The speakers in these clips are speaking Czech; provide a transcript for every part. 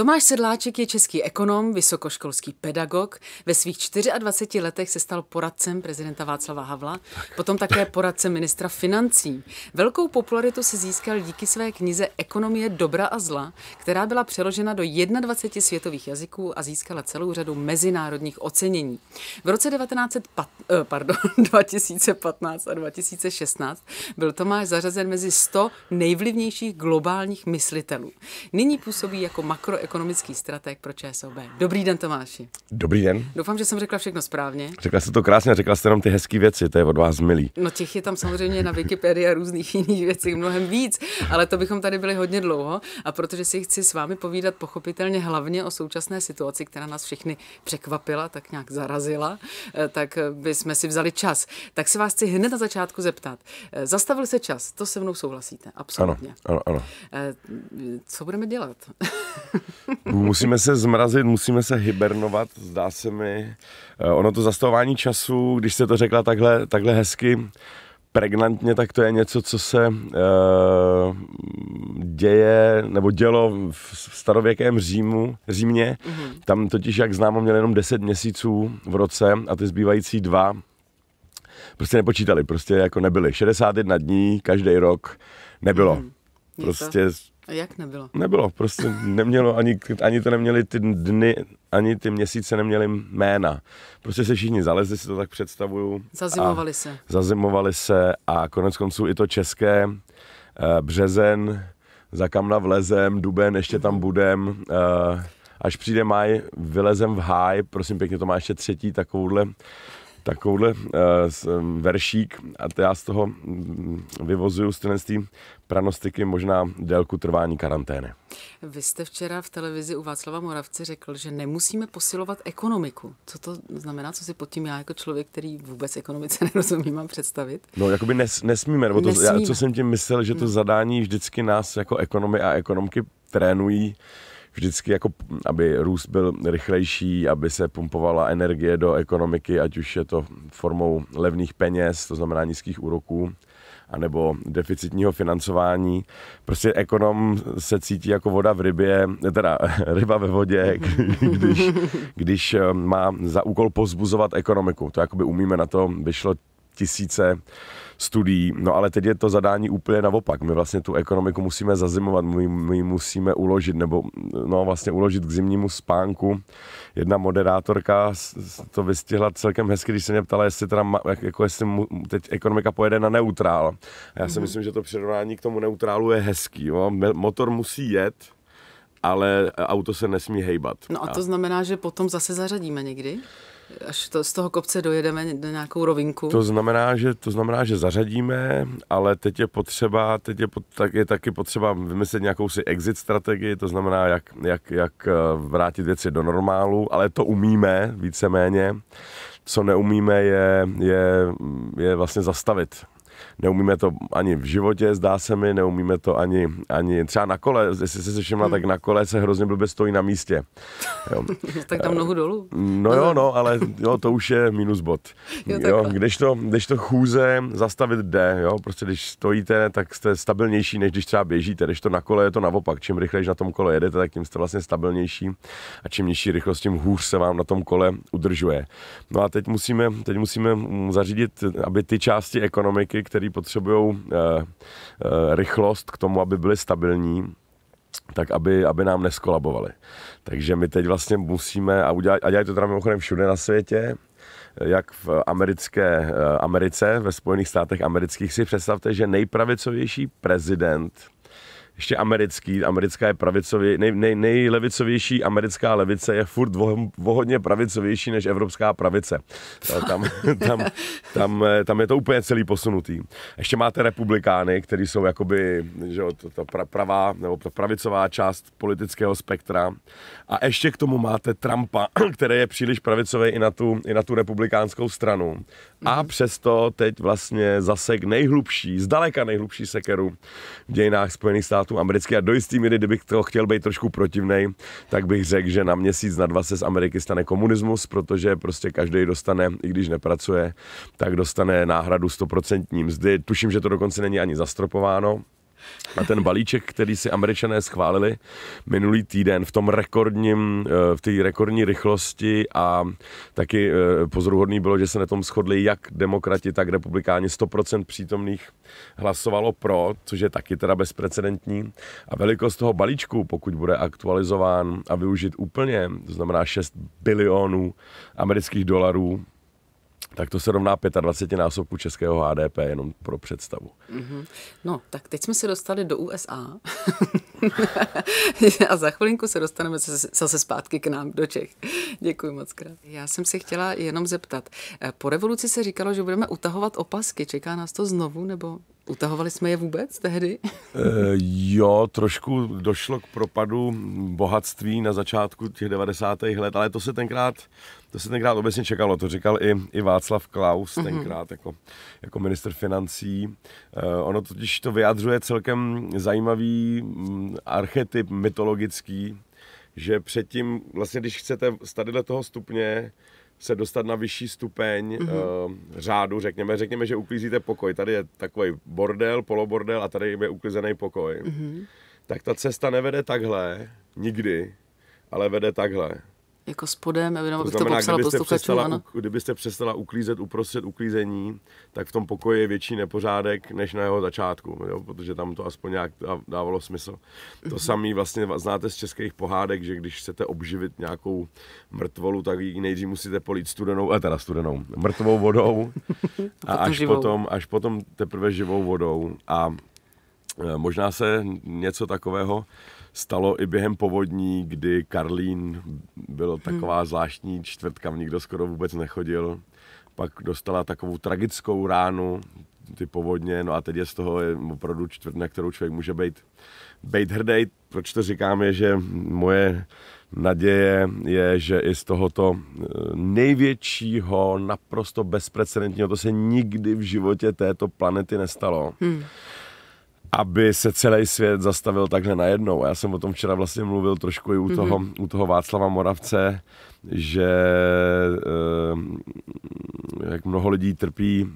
Tomáš Sedláček je český ekonom, vysokoškolský pedagog. Ve svých 24 letech se stal poradcem prezidenta Václava Havla, potom také poradcem ministra financí. Velkou popularitu si získal díky své knize Ekonomie dobra a zla, která byla přeložena do 21 světových jazyků a získala celou řadu mezinárodních ocenění. V roce 19 eh, pardon, 2015 a 2016 byl Tomáš zařazen mezi 100 nejvlivnějších globálních myslitelů. Nyní působí jako makroekonom ekonomický strateg pro ČSOB. Dobrý den, Tomáši. Dobrý den. Doufám, že jsem řekla všechno správně. Řekla jste to krásně, řekla jste jenom ty hezké věci, to je od vás milý. No těch je tam samozřejmě na Wikipedii a různých jiných věcí mnohem víc, ale to bychom tady byli hodně dlouho a protože si chci s vámi povídat pochopitelně hlavně o současné situaci, která nás všechny překvapila, tak nějak zarazila, eh, tak jsme eh, si vzali čas. Tak se vás chci hned na začátku zeptat. Eh, zastavil se čas, to se mnou souhlasíte, absolutně. Ano, ano, ano. Co budeme dělat? musíme se zmrazit, musíme se hibernovat, zdá se mi. Eh, ono to zastavování času, když se to řekla takhle, takhle hezky, pregnantně, tak to je něco, co se uh, děje nebo dělo v starověkém Římu, Římě. Mm-hmm. Tam totiž, jak známo, měli jenom 10 měsíců v roce a ty zbývající dva prostě nepočítali, prostě jako nebyly. 61 dní každý rok nebylo. Mm-hmm. Prostě jak nebylo? Nebylo, prostě nemělo, ani, ani to neměli ty dny, ani ty měsíce neměli jména. Prostě se všichni zalezli, si to tak představuju. Zazimovali se. Zazimovali se a konec konců i to české, eh, březen, za kamna vlezem, duben, ještě tam budem. Eh, až přijde maj, vylezem v háj, prosím pěkně, to má ještě třetí takovouhle takovouhle uh, veršík a já z toho mm, vyvozuju z pranostiky možná délku trvání karantény. Vy jste včera v televizi u Václava Moravce řekl, že nemusíme posilovat ekonomiku. Co to znamená, co si pod tím já jako člověk, který vůbec ekonomice nerozumím, mám představit? No, jakoby nes, nesmíme, nebo to, nesmíme. Já, co jsem tím myslel, že to no. zadání vždycky nás jako ekonomy a ekonomky trénují vždycky, jako, aby růst byl rychlejší, aby se pumpovala energie do ekonomiky, ať už je to formou levných peněz, to znamená nízkých úroků, anebo deficitního financování. Prostě ekonom se cítí jako voda v rybě, teda ryba ve vodě, když, když eh, má za úkol pozbuzovat ekonomiku. To jakoby umíme, na to vyšlo tisíce studií. No ale teď je to zadání úplně naopak. My vlastně tu ekonomiku musíme zazimovat, my, my musíme uložit, nebo no vlastně uložit k zimnímu spánku. Jedna moderátorka to vystihla celkem hezky, když se mě ptala, jestli teda, jako jestli mu, teď ekonomika pojede na neutrál. A já si mm-hmm. myslím, že to přirovnání k tomu neutrálu je hezký. Jo? Motor musí jet, ale auto se nesmí hejbat. No a to a... znamená, že potom zase zařadíme někdy? až to, z toho kopce dojedeme na nějakou rovinku. To znamená, že, to znamená, že zařadíme, ale teď je potřeba, teď je, pot, tak, je taky potřeba vymyslet nějakou si exit strategii, to znamená, jak, jak, jak eh, vrátit věci do normálu, ale to umíme víceméně. Co neumíme je, je, je vlastně zastavit neumíme to ani v životě, zdá se mi, neumíme to ani, ani třeba na kole, jestli se všimla, hmm. tak na kole se hrozně blbě stojí na místě. Jo. tak tam nohu dolů. No jo, no, ale jo, to už je minus bod. Jo, jo, když, to, když to chůze zastavit jde, jo, prostě když stojíte, tak jste stabilnější, než když třeba běžíte, když to na kole je to naopak, čím rychleji na tom kole jedete, tak tím jste vlastně stabilnější a čím nižší rychlost, tím hůř se vám na tom kole udržuje. No a teď musíme, teď musíme mm, zařídit, aby ty části ekonomiky, které potřebují eh, eh, rychlost k tomu, aby byli stabilní, tak aby, aby nám neskolabovali. Takže my teď vlastně musíme, a, udělat, a dělají to teda mimochodem všude na světě, jak v americké, eh, Americe, ve Spojených státech amerických si představte, že nejpravicovější prezident ještě americký, americká je pravicově, nej, nej, nejlevicovější americká levice je furt vohodně pravicovější než evropská pravice. Tam, tam, tam, eh, tam je to úplně celý posunutý. Ještě máte republikány, který jsou jakoby, že jo, to, pra, pravá, nebo to pravicová část politického spektra. A ještě k tomu máte Trumpa, který je příliš pravicový i na tu, i na tu republikánskou stranu. A mhm. přesto teď vlastně zasek nejhlubší, zdaleka nejhlubší sekeru v dějinách Spojených států státům americkým a do jistý míry, kdybych to chtěl být trošku protivnej, tak bych řekl, že na měsíc, na dva se z Ameriky stane komunismus, protože prostě každý dostane, i když nepracuje, tak dostane náhradu 100% mzdy. Tuším, že to dokonce není ani zastropováno, a ten balíček, který si američané schválili minulý týden v tom rekordním, eh, v té rekordní rychlosti a taky eh, pozoruhodný bylo, že se na tom shodli jak demokrati, tak republikáni. 100% přítomných hlasovalo pro, což je taky teda bezprecedentní. A velikost toho balíčku, pokud bude aktualizován a využit úplně, to znamená 6 bilionů amerických dolarů, tak to se rovná 25 násobku českého HDP, jenom pro představu. Mm-hmm. No, tak teď jsme se dostali do USA a za chvilinku se dostaneme zase zpátky k nám do Čech. Děkuji moc krát. Já jsem se chtěla jenom zeptat, po revoluci se říkalo, že budeme utahovat opasky, čeká nás to znovu, nebo Utahovali jsme je vůbec tehdy? E, jo, trošku došlo k propadu bohatství na začátku těch 90. let, ale to se tenkrát, to se tenkrát obecně čekalo. To říkal i, i Václav Klaus mm-hmm. tenkrát jako, jako minister financí. E, ono totiž to vyjadřuje celkem zajímavý mm, archetyp mytologický, že předtím, vlastně když chcete z toho stupně se dostat na vyšší stupeň mm-hmm. uh, řádu, řekněme, řekněme, že uklízíte pokoj. Tady je takový bordel, polobordel a tady je uklizený pokoj. Mm-hmm. Tak ta cesta nevede takhle nikdy, ale vede takhle jako spodem, aby to, znamená, to popsala kdybyste ano. kdybyste přestala uklízet uprostřed uklízení, tak v tom pokoji je větší nepořádek než na jeho začátku, jo? protože tam to aspoň nějak dávalo smysl. To mhm. samé vlastně znáte z českých pohádek, že když chcete obživit nějakou mrtvolu, tak ji nejdřív musíte polít studenou, a eh, teda studenou, mrtvou vodou a až živou. potom, až potom teprve živou vodou a eh, možná se něco takového stalo i během povodní, kdy Karlín byl taková hmm. zvláštní čtvrtka, nikdo skoro vůbec nechodil. Pak dostala takovou tragickou ránu, ty povodně, no a teď je z toho je opravdu čtvrt, na kterou člověk může být, být hrdý. Proč to říkám je, že moje naděje je, že i z tohoto eh, největšího, naprosto bezprecedentního, to se nikdy v životě této planety nestalo. Hmm aby se celý svět zastavil takhle najednou. Já jsem o tom včera vlastně mluvil trošku i u, mm-hmm. toho, u toho Václava Moravce, že eh, jak mnoho lidí trpí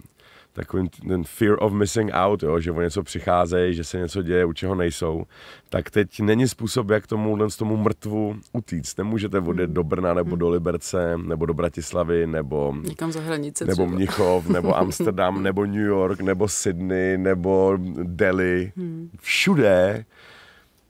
takový ten fear of missing out, jo, že o něco přicházejí, že se něco děje, u čeho nejsou, tak teď není způsob, jak tomu, z tomu mrtvu utíct. Nemůžete odjet do Brna, nebo hmm. do Liberce, nebo do Bratislavy, nebo... Někam za hranice Nebo třeba. Mnichov, nebo Amsterdam, nebo New York, nebo Sydney, nebo Delhi. Hmm. Všude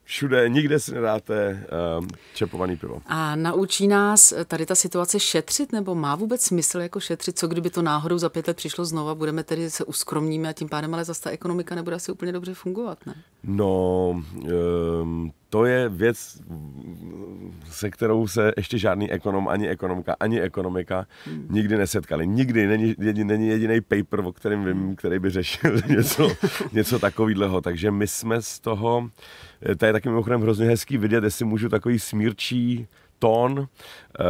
všude, nikde si nedáte uh, čepovaný pivo. A naučí nás eh, tady ta situace šetřit, nebo má vůbec smysl jako šetřit, co kdyby to náhodou za pět let přišlo znova, budeme tedy se uskromníme a tím pádem ale zase ta ekonomika nebude asi úplně dobře fungovat, ne? No, um, to je věc, se kterou se ještě žádný ekonom, ani ekonomka, ani ekonomika nikdy nesetkali. Nikdy není, jedi, není jediný paper, o kterém vím, který by řešil něco, něco takového. Takže my jsme z toho, eh, to je taky mimochodem hrozně hezký vidět, jestli můžu takový smírčí tón eh,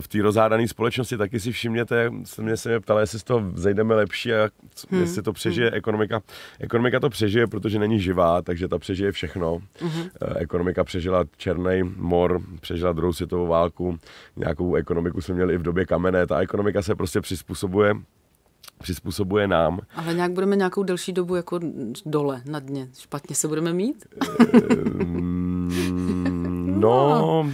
v té rozhádané společnosti. Taky si všimněte, se mě se mě ptala, jestli z toho zejdeme lepší a hmm. jestli to hmm. přežije hmm. ekonomika. Ekonomika to přežije, protože není živá, takže ta přežije všechno. Hmm. Ekonomika přežila černý mor, přežila druhou světovou válku, nějakou ekonomiku jsme měli i v době kamené. Ta ekonomika se prostě přizpůsobuje přizpůsobuje nám. Ale nějak budeme nějakou delší dobu jako dole na dně. Špatně se budeme mít? Eh, mm, no, no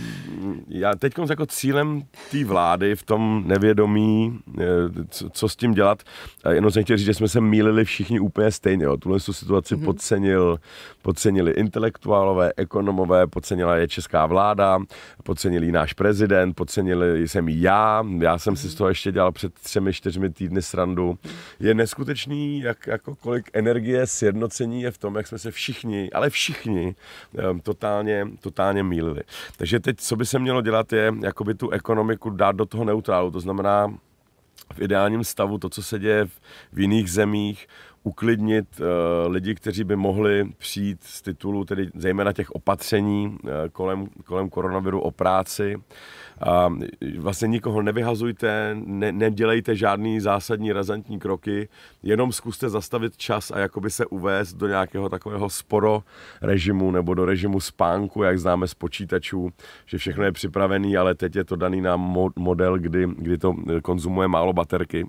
já teď jako cílem té vlády v tom nevědomí, eh, co, co s tím dělat, jenom jsem chtěl říct, že jsme se mýlili všichni úplně stejně. Jo. Tuhle situaci mm-hmm. podcenil, podcenili intelektuálové, ekonomové, podcenila je česká vláda, podcenili náš prezident, podcenili jsem já, já jsem mm-hmm. si z mhm. toho ještě dělal před třemi, čtyřmi týdny srandu. Je neskutečný, jak, jako kolik energie, sjednocení je v tom, jak jsme se všichni, ale všichni, eh, totálně, totálně mýlili. Takže teď, co by se se mělo dělat, je jakoby tu ekonomiku dát do toho neutrálu. To znamená, v ideálním stavu to, co se děje v, v jiných zemích, uklidnit eh, lidi, kteří by mohli přijít z titulu, tedy zejména těch opatření eh, kolem, kolem koronaviru o práci. A eh, vlastně nikoho nevyhazujte, ne, nedělejte žádný zásadní razantní kroky, jenom zkuste zastavit čas a jakoby se uvést do nějakého takového sporo režimu nebo do režimu spánku, jak známe z počítačů, že všechno je připravený, ale teď je to daný nám model, kdy, kdy to konzumuje málo baterky.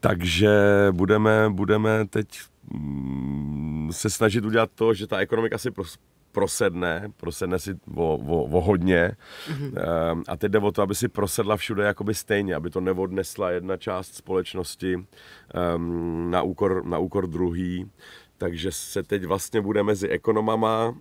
Takže budeme, budeme teď mm, se snažit udělat to, že ta ekonomika si pros, prosedne, prosedne si o, o, o hodně mm-hmm. a teď jde o to, aby si prosedla všude jakoby stejně, aby to neodnesla jedna část společnosti um, na, úkor, na úkor druhý, takže se teď vlastně bude mezi ekonomama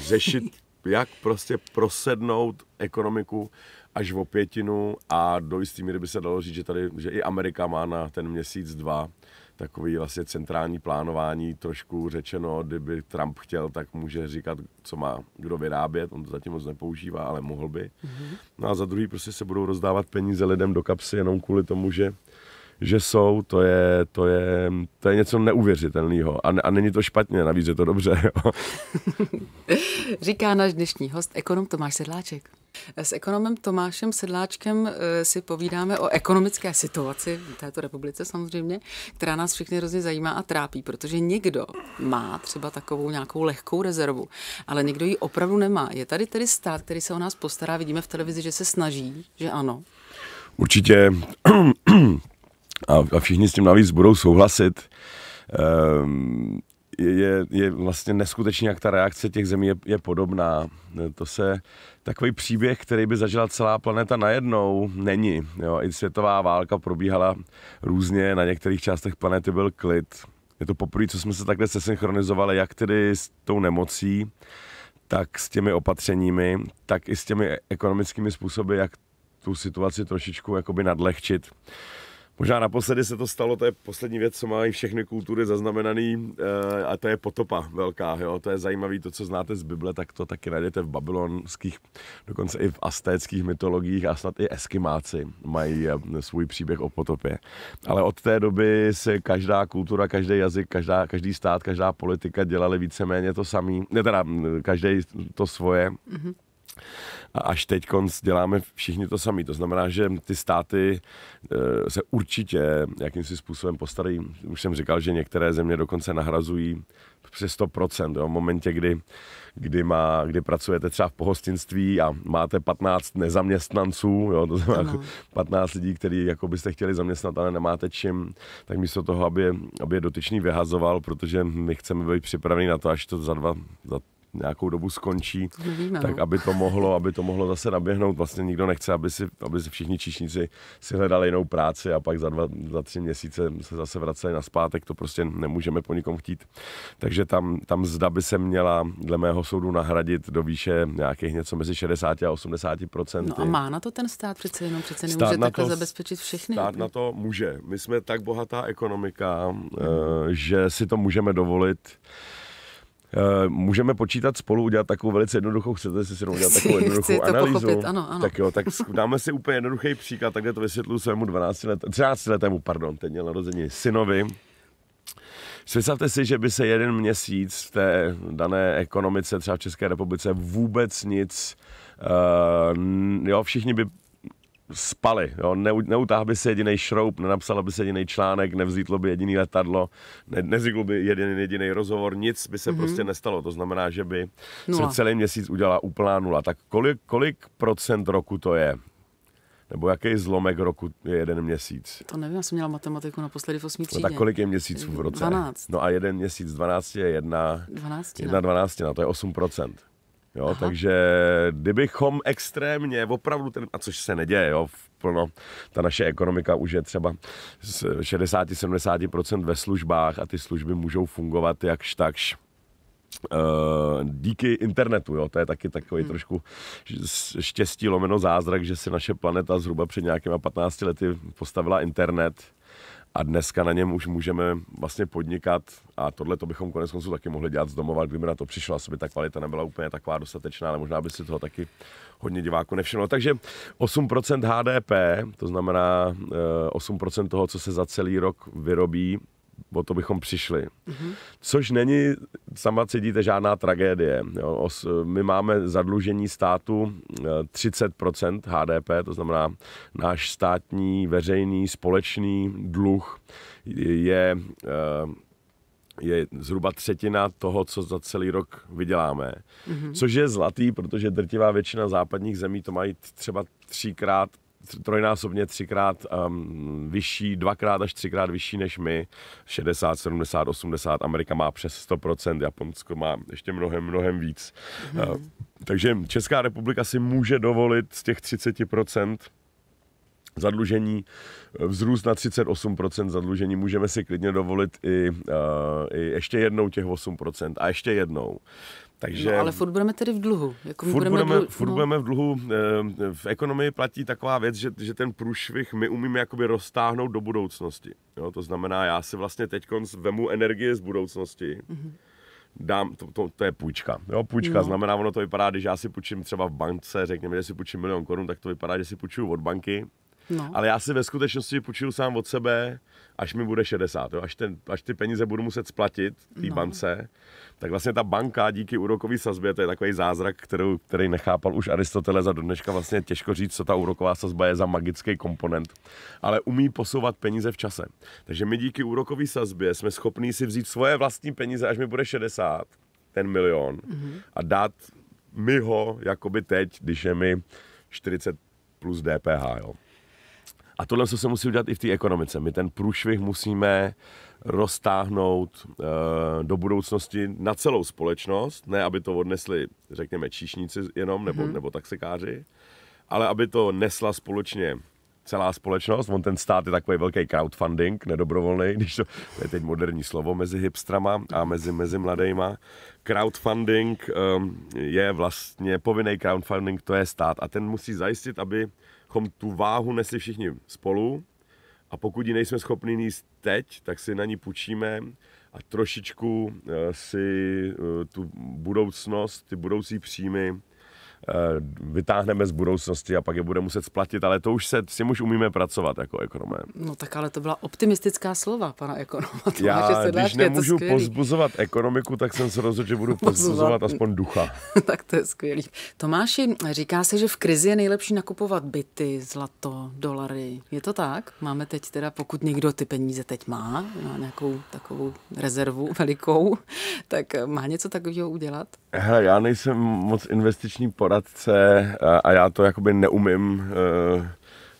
řešit, jak prostě prosednout ekonomiku až o pětinu a do jisté míry by se dalo říct, že tady, že i Amerika má na ten měsíc dva takový vlastně centrální plánování, trošku řečeno, kdyby Trump chtěl, tak může říkat, co má kdo vyrábět, on to zatím moc nepoužívá, ale mohl by. Mm-hmm. No a za druhý prostě se budou rozdávat peníze lidem do kapsy jenom kvůli tomu, že že jsou, to je, to je, to je něco neuvěřitelného. A, a není to špatně, navíc je to dobře. Jo. Říká náš dnešní host, ekonom Tomáš Sedláček. S ekonomem Tomášem Sedláčkem eh, si povídáme o ekonomické situaci v této republice samozřejmě, která nás všechny hrozně zajímá a trápí, protože někdo má třeba takovou nějakou lehkou rezervu, ale někdo ji opravdu nemá. Je tady tedy stát, který se o nás postará, vidíme v televizi, že se snaží, že ano. Určitě a, a všichni s tím navíc budou souhlasit, um, je, je vlastně neskutečně jak ta reakce těch zemí je, je podobná. E, to se takový příběh, který by zažila celá planeta najednou, není. Jo, I světová válka probíhala různě, na některých částech planety byl klid. Je to poprvé, co jsme se takhle sesynchronizovali, jak tedy s tou nemocí, tak s těmi opatřeními, tak i s těmi e-, ekonomickými způsoby, jak tu situaci trošičku jakoby nadlehčit. Možná naposledy se to stalo, to je poslední věc, co mají všechny kultury zaznamenaný, eh, a to je potopa velká. Jo? To je zajímavé, to, co znáte z Bible, tak to taky najdete v babylonských, dokonce i v astéckých mytologiích a snad i eskimáci mají eh, svůj příběh o potopě. Ale od té doby se každá kultura, každý jazyk, každá, každý stát, každá politika dělali víceméně to samý, ne teda každý to svoje. Mm-hmm a až teď konc děláme všichni to samé. To znamená, že ty státy eh, se určitě jakýmsi způsobem postarají. Už jsem říkal, že některé země dokonce nahrazují přes 100%. Jo, v momentě, kdy, kdy, má, kdy pracujete třeba v pohostinství a máte 15 nezaměstnanců, jo, to znamená ano. 15 lidí, který jako byste chtěli zaměstnat, ale nemáte čím, tak místo toho, aby aby je dotyčný vyhazoval, protože my chceme být připraveni na to, až to za dva, za nějakou dobu skončí, Nevíme, no tak no. aby to mohlo, aby to mohlo zase naběhnout. Vlastně nikdo nechce, aby si, aby si všichni číšníci si hledali jinou práci a pak za, dva, za tři měsíce se zase vraceli na zpátek, to prostě nemůžeme po nikom chtít. Takže tam, tam zda by se měla dle mého soudu nahradit do výše nějakých něco mezi 60 a 80 No a má na to ten stát přece jenom, přece nemůže stát takhle to, zabezpečit všechny. Stát na to může. My jsme tak bohatá ekonomika, hmm. že si to můžeme dovolit. Eh, můžeme počítat spolu, udělat takovou velice jednoduchou, chcete si si udělat takovou jednoduchou analýzu? To ano, ano. Tak jo, tak dáme si úplně jednoduchý příklad, takhle to vysvětluji svému 12 let, 13 letému, pardon, ten měl narození synovi, Představte si, že by se jeden měsíc v té dané ekonomice, třeba v České republice, vůbec nic, uh, jo, všichni by spali. Jo. Neutáhl by se jediný šroub, nenapsal by se jediný článek, nevzítlo by jediný letadlo, ne, neziklo by jediný jediný rozhovor, nic by se mm-hmm. prostě nestalo. To znamená, že by nula. se celý měsíc udělala úplná nula. Tak kolik, kolik procent roku to je? Nebo jaký zlomek roku je jeden měsíc? To nevím, já jsem měla matematiku na poslední v osmi třídě. No tak kolik je měsíců v roce? 12. No a jeden měsíc 12 je jedna... 12. Jedna 12, to je 8%. Jo, Aha. takže kdybychom extrémně, opravdu, ten, a což se neděje, jo, plno, ta naše ekonomika už je třeba 60-70% ve službách a ty služby můžou fungovat jakž takž eh, díky internetu, jo, to je taky takový hmm. trošku štěstí lomeno zázrak, že si naše planeta zhruba před nějakýma 15 lety postavila internet, a dneska na něm už můžeme vlastně podnikat a tohle to bychom konec konců taky mohli dělat z domova, kdyby na to přišlo, asi by ta kvalita nebyla úplně taková dostatečná, ale možná by si toho taky hodně diváků nevšimlo. Takže 8% HDP, to znamená 8% eh, toho, co se za celý rok vyrobí o to bychom přišli. Mm-hmm. Což není, sama cítíte, žádná tragédie. Jo. Os, my máme zadlužení státu 30% eh, HDP, to znamená náš státní, veřejný, společný dluh je je eh, zhruba třetina toho, co za celý rok vyděláme. Mm-hmm. Což je zlatý, protože drtivá většina západních zemí to mají třeba třikrát trojnásobně, třikrát um, vyšší, dvakrát až třikrát vyšší než my. 60, 70, 80, Amerika má přes 100%, Japonsko má ještě mnohem, mnohem víc. Mm-hmm. Uh, takže Česká republika si může dovolit z těch 30% zadlužení eh, vzrůst na 38% zadlužení, můžeme si klidně dovolit i, uh, i ještě jednou těch 8% a ještě jednou. Takže, no, ale furt budeme tedy v dluhu. Jako furt budeme, budeme, dlu... furt no. budeme v dluhu. Eh, v ekonomii platí taková věc, že, že ten průšvih my umíme jakoby roztáhnout do budoucnosti. Jo, to znamená, já si vlastně teď vemu energie z budoucnosti, mm-hmm. dám, to, to, to je půjčka. Jo, půjčka no. znamená, ono to vypadá, když já si půjčím třeba v bance, řekněme, že si půjčím milion korun, tak to vypadá, že si půjčuju od banky, No. Ale já si ve skutečnosti půjčil sám od sebe až mi bude 60, jo? Až, ten, až ty peníze budu muset splatit té no. bance, tak vlastně ta banka díky úrokové sazbě, to je takový zázrak, kterou, který nechápal už Aristoteles a do dneška vlastně těžko říct, co ta úroková sazba je za magický komponent, ale umí posouvat peníze v čase. Takže my díky úrokové sazbě jsme schopni si vzít svoje vlastní peníze, až mi bude 60, ten milion, mm-hmm. a dát mi ho jakoby teď, když je mi 40 plus DPH, jo. A tohle se musí udělat i v té ekonomice. My ten průšvih musíme roztáhnout uh, do budoucnosti na celou společnost, ne aby to odnesli, řekněme, číšníci jenom, nebo, hmm nebo taxikáři, ale aby to nesla společně celá společnost. On ten stát je takový velký crowdfunding, nedobrovolný, když to, to je teď moderní slovo mezi hipstrama a mezi, mezi mladejma. Crowdfunding um, je vlastně povinný crowdfunding, to je stát a ten musí zajistit, aby abychom tu váhu nesli všichni spolu a pokud ji nejsme schopni níst teď, tak si na ní půjčíme a trošičku eh, si eh, tu budoucnost, ty budoucí příjmy Eh, vytáhneme z budoucnosti a pak je bude muset splatit, ale to už se, s tím už umíme pracovat jako ekonomé. No tak ale to byla optimistická slova pana ekonoma. Já, se když dáš, nemůžu to pozbuzovat ekonomiku, tak jsem se rozhodl, že budu pozbuzovat aspoň ducha. tak to je skvělý. Tomáši, říká se, že v krizi je nejlepší nakupovat byty, zlato, dolary. Je to tak? Máme teď teda, pokud někdo ty peníze teď má, má nějakou takovou rezervu velikou, tak má něco takového udělat? Hele, já nejsem moc investiční poradce poradce a já to jakoby neumím e,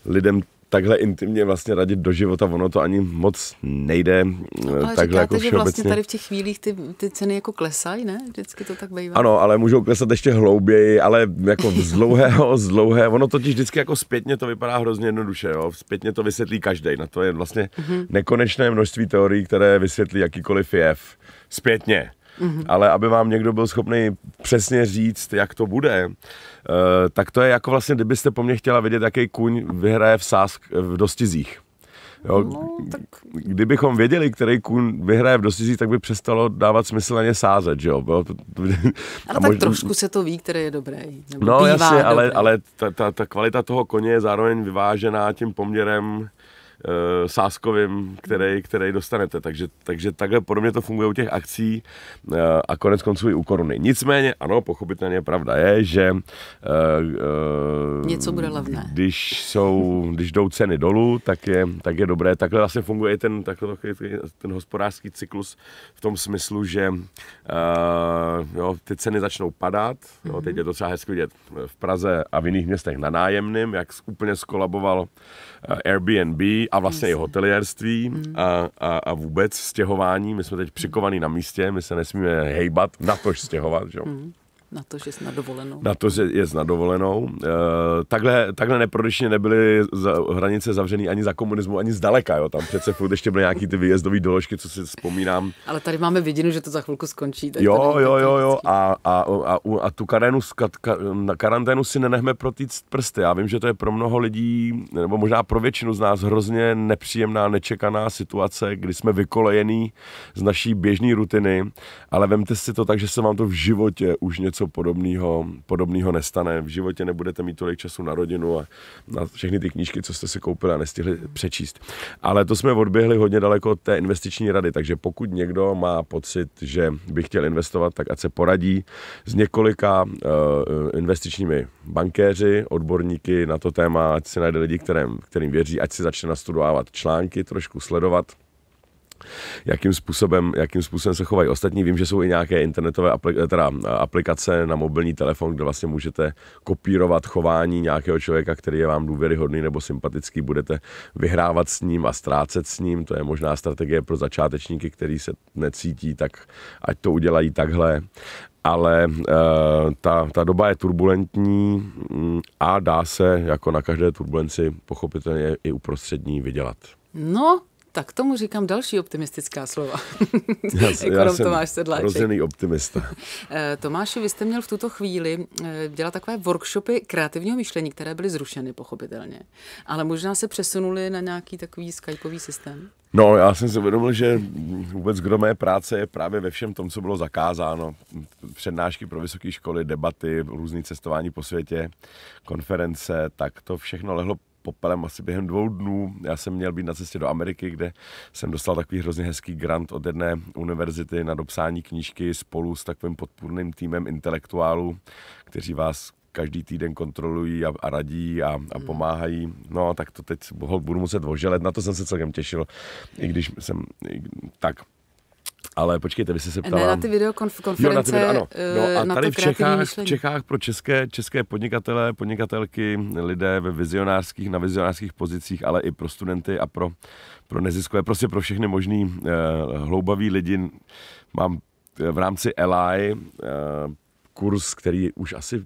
lidem takhle intimně vlastně radit do života, ono to ani moc nejde. No, ale takhle říkáte, jako že vlastně tady v těch chvílích ty, ty ceny jako klesají, ne? Vždycky to tak bývá. Ano, ale můžou klesat ještě hlouběji, ale jako z dlouhého, z dlouhého, ono totiž vždycky jako zpětně to vypadá hrozně jednoduše, jo? Zpětně to vysvětlí každý. Na to je vlastně mm-hmm. nekonečné množství teorií, které vysvětlí jakýkoliv jev. Zpětně mm-hmm. ale aby vám někdo byl schopný přesně říct, jak to bude, eh, tak to je jako vlastně, kdybyste po mně chtěla vědět, jaký kuň vyhraje v, sásk, v dostizích. Jo, no, tak... Kdybychom věděli, který kůň vyhraje v dostizích, tak by přestalo dávat smysl na ně sázet, že jo? Bylo... Ale tak možná... trošku se to ví, který je dobrý. Nebo no jasně, ale, dobrý. ale ta, ta, ta kvalita toho koně je zároveň vyvážená tím poměrem Eh, sáskovým, který, který dostanete. Takže, takže takhle podobně to funguje u těch akcí eh, a konec konců i u koruny. Nicméně, ano, pochopitelně pravda je, že eh, něco bude levné. Když, jsou, když jdou ceny dolů, tak je, tak je dobré. Takhle vlastně funguje i ten, ten hospodářský cyklus v tom smyslu, že jo, ty ceny začnou padat. Jo, mhm. teď je to třeba hezky vidět v Praze a v jiných městech na nájemným, jak úplně skolaboval Airbnb, a vlastně Myslím. i hotelierství hmm. a, a, a vůbec stěhování. My jsme teď přikovaní na místě, my se nesmíme hejbat, na to, stěhovat. Že? Hmm. Na to, že jsi na dovolenou. Na to, že je na dovolenou. E, eh, takhle, takhle neprodyšně nebyly za, hranice zavřený ani za komunismu, ani zdaleka. Jo. Tam přece furt ještě byly nějaký ty výjezdové doložky, co si vzpomínám. Ale tady máme vidinu, že to za chvilku skončí. Tak jo, jo, jo, jo. A, a, a, a, tu karénu, ka, na karanténu si nenechme ty prsty. Já vím, že to je pro mnoho lidí, nebo možná pro většinu z nás hrozně nepříjemná, nečekaná situace, kdy jsme vykolejení z naší běžné rutiny, ale vemte si to tak, že se vám to v životě už něco něco podobného, podobného nestane. V životě nebudete mít tolik času na rodinu a na všechny ty knížky, co jste si koupili a nestihli přečíst. Ale to jsme odběhli hodně daleko od té investiční rady, takže pokud někdo má pocit, že by chtěl investovat, tak ať se poradí s několika uh, investičními bankéři, odborníky na to téma, ať si najde lidi, kterým, kterým věří, ať si začne nastudovávat články, trošku sledovat jakým způsobem, jakým způsobem se chovají ostatní. Vím, že jsou i nějaké internetové eh, teda eh, aplikace na mobilní telefon, kde vlastně můžete kopírovat chování nějakého člověka, který je vám důvěryhodný nebo sympatický, budete vyhrávat s ním a ztrácet s ním. To je možná strategie pro začátečníky, který se necítí, tak ať to udělají takhle ale e, ta, ta doba je turbulentní mm, a dá se jako na každé turbulenci pochopitelně i uprostřední vydělat. No, tak tomu říkám další optimistická slova. Já, já jsem Tomáš Sedláček. rozený optimista. Eh, Tomáši, vy jste měl v tuto chvíli eh, dělat takové workshopy kreativního myšlení, které byly zrušeny pochopitelně, ale možná se přesunuli na nějaký takový skypový systém. No, já jsem si uvědomil, že vůbec kdo mé práce je právě ve všem tom, co bylo zakázáno. Přednášky pro vysoké školy, debaty, různé cestování po světě, konference, tak to všechno lehlo popelem asi během dvou dnů. Já jsem měl být na cestě do Ameriky, kde jsem dostal takový hrozně hezký grant od jedné univerzity na dopsání knížky spolu s takovým podpůrným týmem intelektuálů, kteří vás každý týden kontrolují a, a radí a, a hmm. pomáhají. No tak to teď budu muset oželet, na to jsem se celkem těšil, i když jsem tak ale počkejte, vy jste se ptala... Ne, na ty videokonference, jo, na ty video, ano. Eh, no, a na tady v Čechách, v Čechách pro české, české podnikatele, podnikatelky, lidé ve vizionářských, na vizionářských pozicích, ale i pro studenty a pro, pro neziskové, prostě pro všechny možný eh, hloubaví lidi mám eh, v rámci LI eh, kurz, který už asi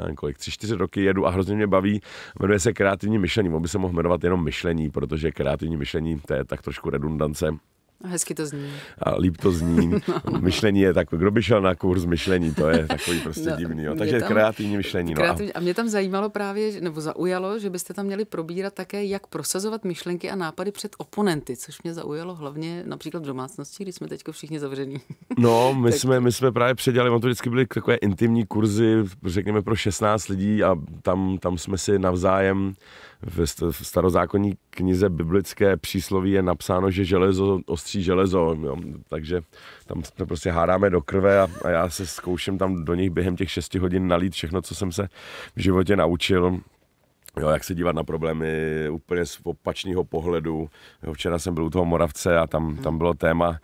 nevím kolik, tři, čtyři roky jedu a hrozně mě baví. Jmenuje se kreativní myšlení. On by se mohl jmenovat jenom myšlení, protože kreativní myšlení to je tak trošku redundance Hezky to zní. A líp to zní. no, no. Myšlení je takové, kdo by šel na kurz myšlení, to je takový prostě no, divný. Jo. Takže tam, kreativní myšlení. No. Kreativní, no. A mě tam zajímalo právě, nebo zaujalo, že byste tam měli probírat také, jak prosazovat myšlenky a nápady před oponenty, což mě zaujalo hlavně například v domácnosti, kdy jsme teď všichni zavření. No, my, jsme, my jsme právě předělali, on to vždycky byly takové intimní kurzy, řekněme pro 16 lidí a tam, tam jsme si navzájem v starozákonní knize biblické přísloví je napsáno, že železo ostří železo, jo? takže tam se prostě hádáme do krve a, a já se zkouším tam do nich během těch šesti hodin nalít všechno, co jsem se v životě naučil. Jo, jak se dívat na problémy úplně z opačného pohledu. Jo, včera jsem byl u toho Moravce a tam, tam mhm. bylo téma uh,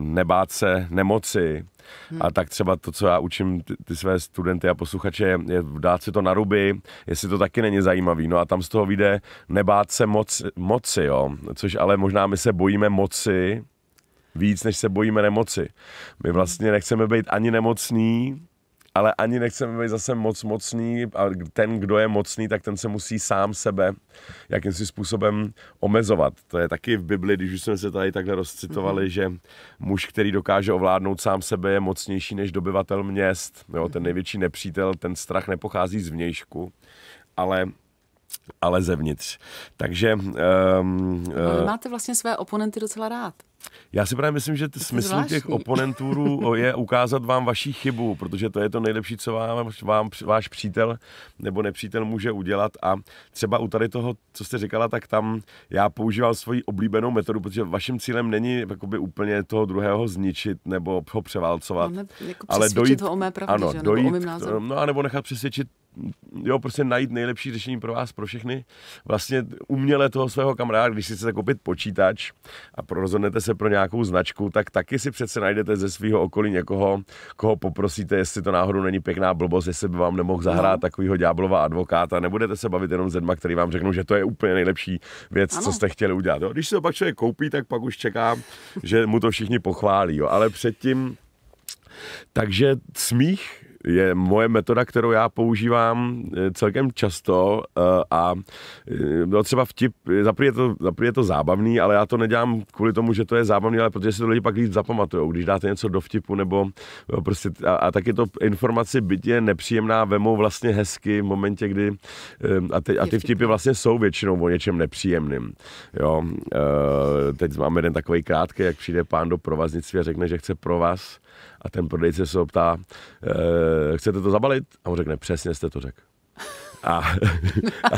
nebát se nemoci, Hmm. A tak třeba to, co já učím ty, ty své studenty a posluchače, je, je dát si to na ruby, jestli to taky není zajímavý. No a tam z toho vyjde nebát se moc, moci, jo. Což ale možná my se bojíme moci víc, než se bojíme nemoci. My vlastně nechceme být ani nemocný, ale ani nechceme být zase moc mocný a ten, kdo je mocný, tak ten se musí sám sebe jakýmsi způsobem omezovat. To je taky v Bibli, když už jsme se tady takhle rozcitovali, mm-hmm. že muž, který dokáže ovládnout sám sebe, je mocnější než dobyvatel měst. Jo, ten mhm. největší nepřítel, ten strach nepochází z vnějšku, ale ale zevnitř. Takže... Um, uh, Máte vlastně své oponenty docela rád. Já si právě myslím, že t- smysl zvláštní. těch oponentů je ukázat vám vaši chybu, protože to je to nejlepší, co vám, vám váš přítel nebo nepřítel může udělat. A třeba u tady toho, co jste říkala, tak tam já používal svoji oblíbenou metodu, protože vaším cílem není jakoby, úplně toho druhého zničit nebo ho převálcovat. Máme, jako ale dojít, ho o mé pravdě, ano, že? dojít, o mým názoru. No, nebo nechat přesvědčit jo, prostě najít nejlepší řešení pro vás, pro všechny. Vlastně uměle toho svého kamaráda, když si chcete koupit počítač a rozhodnete se pro nějakou značku, tak taky si přece najdete ze svého okolí někoho, koho poprosíte, jestli to náhodou není pěkná blbost, jestli by vám nemohl zahrát no. takového ďáblova advokáta. Nebudete se bavit jenom s lidmi, který vám řeknou, že to je úplně nejlepší věc, ano. co jste chtěli udělat. Jo? Když se to pak člověk koupí, tak pak už čekám, že mu to všichni pochválí. Jo? Ale předtím takže smích je moje metoda, kterou já používám eh, celkem často eh, a eh, no třeba vtip, zaprvé je, to, zaprý je to zábavný, ale já to nedělám kvůli tomu, že to je zábavný, ale protože si to lidi pak líp zapamatujou, když dáte něco do vtipu nebo prostě a, a taky to informaci bytě nepříjemná vemou vlastně hezky v momentě, kdy a ty, a ty vtipy vlastně jsou většinou o něčem nepříjemným. Jo, teď máme jeden takový krátký, jak přijde pán do provaznictví a řekne, že chce pro vás a ten prodejce se ho ptá, e, chcete to zabalit? A on řekne, přesně jste to řekl. A, a,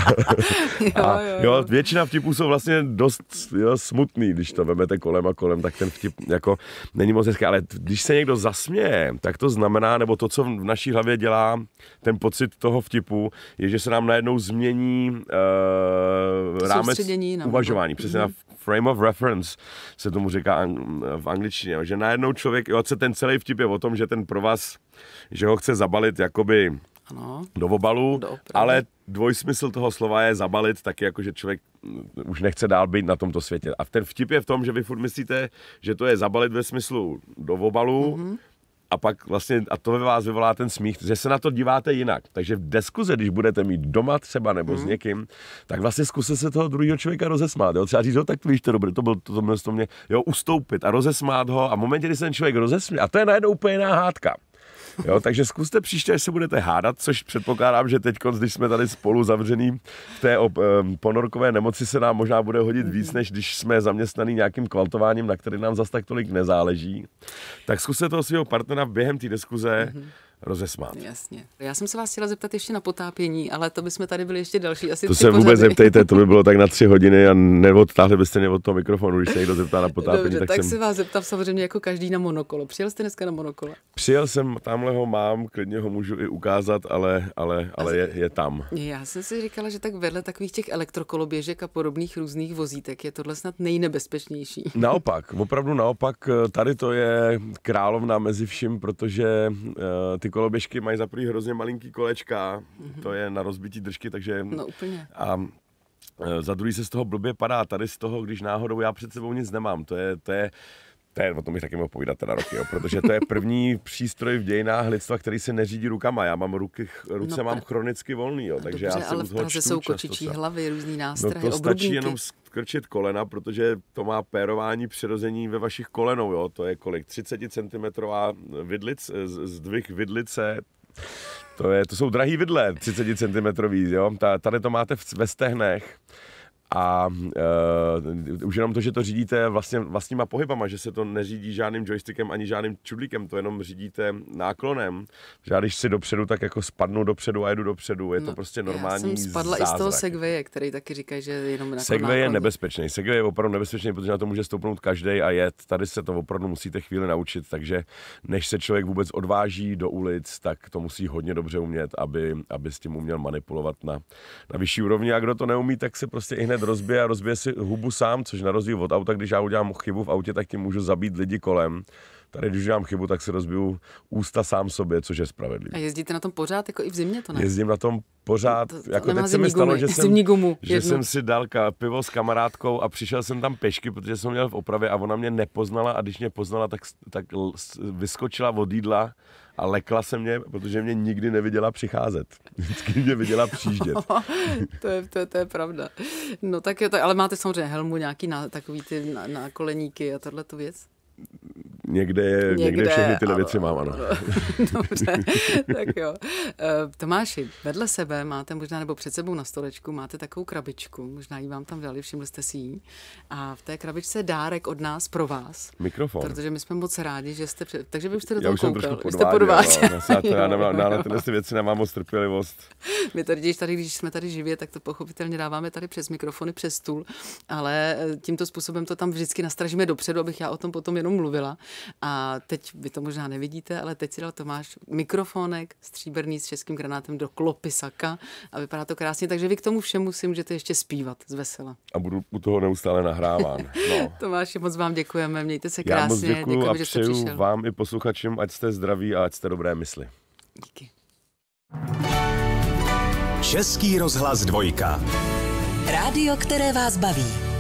a jo, jo. jo, většina vtipů jsou vlastně dost jo, smutný, když to vemete kolem a kolem, tak ten vtip jako není moc hezký, ale když se někdo zasměje, tak to znamená, nebo to, co v naší hlavě dělá ten pocit toho vtipu, je, že se nám najednou změní uh, rámec no. uvažování, přesně mm-hmm. na mhm. frame of reference se tomu říká v angličtině, že najednou člověk, jo, se ten celý vtip je o tom, že ten pro vás, že ho chce zabalit jakoby ano. do obalu, do ale dvojsmysl toho slova je zabalit taky, jako že člověk mm, už nechce dál být na tomto světě. A ten vtip je v tom, že vy furt myslíte, že to je zabalit ve smyslu do obalu, mm-hmm a pak vlastně, a to ve vás vyvolá ten smích, že se na to díváte jinak. Takže v diskuze, když budete mít doma třeba nebo mm. s mhm. někým, tak vlastně zkuste se toho druhého člověka rozesmát. Jo? Třeba říct, jo, tak víš, to dobré, to bylo to, to, to mě, jo, ustoupit a rozesmát ho a v momentě, kdy se ten člověk rozesmí, a to je najednou úplně jiná hádka. Jo, takže zkuste příště, až se budete hádat, což předpokládám, že teď, když jsme tady spolu zavřený v té ob, um, ponorkové nemoci, se nám možná bude hodit víc, než když jsme zaměstnaný nějakým kvantováním, na který nám zas tak tolik nezáleží. Tak zkuste toho svého partnera během té diskuze mm-hmm rozesmát. Jasně. Já jsem se vás chtěla zeptat ještě na potápění, ale to bychom tady byli ještě další. Asi to se pořady. vůbec zeptejte, to by bylo tak na tři hodiny a neodtáhli byste mě od toho mikrofonu, když se někdo zeptá na potápění. Dobře, tak, tak jsem... se vás zeptám samozřejmě jako každý na monokolo. Přijel jste dneska na monokolo? Přijel jsem, tamhle ho mám, klidně ho můžu i ukázat, ale, ale, ale je, je, tam. Já jsem si říkala, že tak vedle takových těch elektrokoloběžek a podobných různých vozítek je tohle snad nejnebezpečnější. Naopak, opravdu naopak, eh, tady to je královna mezi vším, protože uh, ty koloběžky mají za prvý hrozně malinký kolečka, mm-hmm. to je na rozbití držky, takže... No úplně. A e, za druhý se z toho blbě padá, tady z toho, když náhodou já před sebou nic nemám, to je, to je to je, o tom bych taky mohl povídat teda roky, jo, protože to je první přístroj v dějinách lidstva, který se neřídí rukama. Já mám ruky, ruce no, mám chronicky volný, jo, takže dobře, já se ale v Praze jsou kočičí hlavy, různý no, nástrahy, No to stačí jenom skrčit kolena, protože to má pérování přirození ve vašich kolenou, jo. To je kolik? 30 cm vidlic, zdvih vidlice, to, je, to jsou drahý vidle, 30 cm, jo. Tady to máte ve stehnech a uh, už jenom to, že to řídíte vlastně vlastníma pohybama, že se to neřídí žádným joystickem ani žádným čudlíkem, to jenom řídíte náklonem. Že já když si dopředu, tak jako spadnu dopředu a jedu dopředu, je no, to prostě normální Já jsem spadla zázrak. i z toho segveje, který taky říká, že jenom na Segway je nebezpečný, segway je opravdu nebezpečný, protože na to může stoupnout každý a jet. Tady se to opravdu musíte chvíli naučit, takže než se člověk vůbec odváží do ulic, tak to musí hodně dobře umět, aby, aby s tím uměl manipulovat na, na vyšší úrovni a kdo to neumí, tak se prostě i hned rozbije a rozbije si hubu sám, což na rozdíl od auta, když já udělám chybu v autě, tak tím můžu zabít lidi kolem. Tady, když dělám chybu, tak si rozbiju ústa sám sobě, což je spravedlivé. A jezdíte na tom pořád, jako i v zimě to ne? Jezdím na tom pořád, to, to jako teď se mi stalo, gumy, že, jsem, gumu, že jsem si dal pivo s kamarádkou a přišel jsem tam pešky, protože jsem měl v opravě a ona mě nepoznala a když mě poznala, tak, tak vyskočila od jídla a lekla se mě, protože mě nikdy neviděla přicházet. Vždycky mě viděla přijíždět. to, je, to, je, to je pravda. No tak je to, ale máte samozřejmě helmu, nějaký na, takový ty na, koleníky a tohle tu věc? Někde, někde, někde všechny tyhle ano, věci mám, ano. Dobře, tak jo. Eh, Tomáši, vedle sebe máte možná, nebo před sebou na stolečku, máte takovou krabičku, možná ji vám tam dali, všimli jste si ji. A v té krabičce je dárek od nás pro vás. Mikrofon. Protože my jsme moc rádi, že jste, před... takže vy už jste do toho já už jsem podváděl, jste podváděl. já, na tyhle věci nemám moc trpělivost. My tady, když, tady, když jsme tady živě, tak to pochopitelně dáváme tady přes mikrofony, přes stůl, ale eh, tímto způsobem to tam vždycky nastražíme dopředu, abych já o tom potom jenom mluvila. A teď vy to možná nevidíte, ale teď si dal Tomáš mikrofonek stříbrný s českým granátem do klopisaka a vypadá to krásně, takže vy k tomu všemu si můžete ještě zpívat z vesela. A budu u toho neustále nahráván. No. Tomáš, moc vám děkujeme, mějte se krásně. Já moc děkuju a že jste přišel. vám i posluchačům, ať jste zdraví a ať jste dobré mysli. Díky. Český rozhlas dvojka. Rádio, které vás baví.